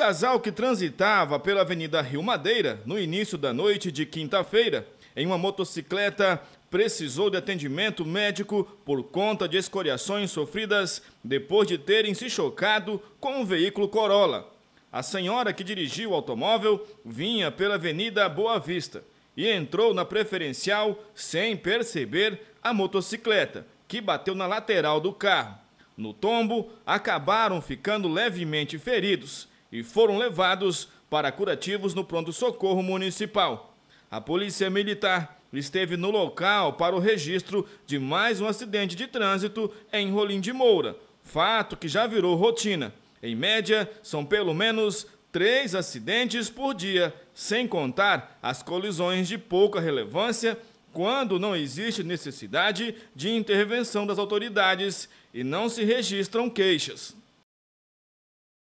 casal que transitava pela Avenida Rio Madeira no início da noite de quinta-feira em uma motocicleta precisou de atendimento médico por conta de escoriações sofridas depois de terem se chocado com um veículo Corolla. A senhora que dirigiu o automóvel vinha pela Avenida Boa Vista e entrou na preferencial sem perceber a motocicleta, que bateu na lateral do carro. No tombo, acabaram ficando levemente feridos e foram levados para curativos no pronto-socorro municipal. A Polícia Militar esteve no local para o registro de mais um acidente de trânsito em Rolim de Moura, fato que já virou rotina. Em média, são pelo menos três acidentes por dia, sem contar as colisões de pouca relevância quando não existe necessidade de intervenção das autoridades e não se registram queixas.